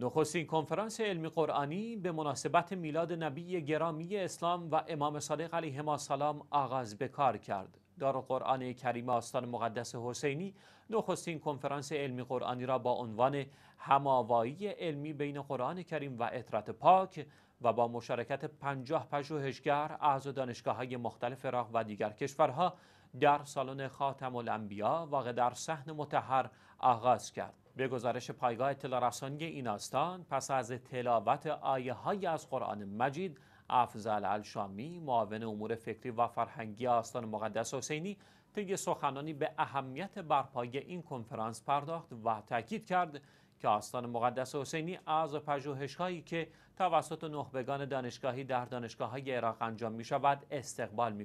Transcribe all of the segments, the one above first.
نخستین کنفرانس علمی قرآنی به مناسبت میلاد نبی گرامی اسلام و امام صادق علیه السلام آغاز به کار کرد. دار قرآن کریم آستان مقدس حسینی نخستین کنفرانس علمی قرآنی را با عنوان هماوایی علمی بین قرآن کریم و اطرت پاک و با مشارکت پنجاه پژوهشگر اعضا دانشگاه های مختلف راه و دیگر کشورها در سالن خاتم الانبیا واقع در صحن متحر آغاز کرد به گزارش پایگاه اطلاع این آستان پس از تلاوت آیه های از قرآن مجید افضل الشامی معاون امور فکری و فرهنگی آستان مقدس حسینی طی سخنانی به اهمیت برپای این کنفرانس پرداخت و تاکید کرد که آستان مقدس حسینی از پژوهش‌هایی که توسط نخبگان دانشگاهی در دانشگاه‌های عراق انجام می شود استقبال می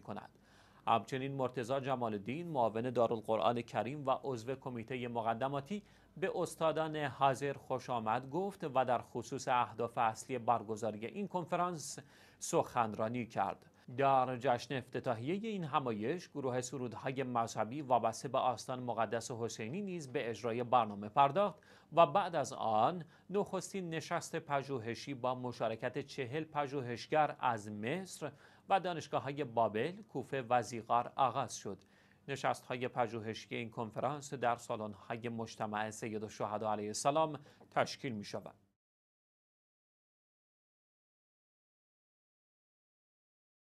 همچنین مرتزا جمال دین، معاون دارالقرآن کریم و عضو کمیته مقدماتی به استادان حاضر خوش آمد گفت و در خصوص اهداف اصلی برگزاری این کنفرانس سخنرانی کرد. در جشن افتتاحیه این همایش گروه سرودهای مذهبی وابسته به آستان مقدس حسینی نیز به اجرای برنامه پرداخت و بعد از آن نخستین نشست پژوهشی با مشارکت چهل پژوهشگر از مصر و دانشگاه های بابل، کوفه و آغاز شد. نشست های پژوهشی این کنفرانس در سالن های مجتمع سید و علیه السلام تشکیل می شود.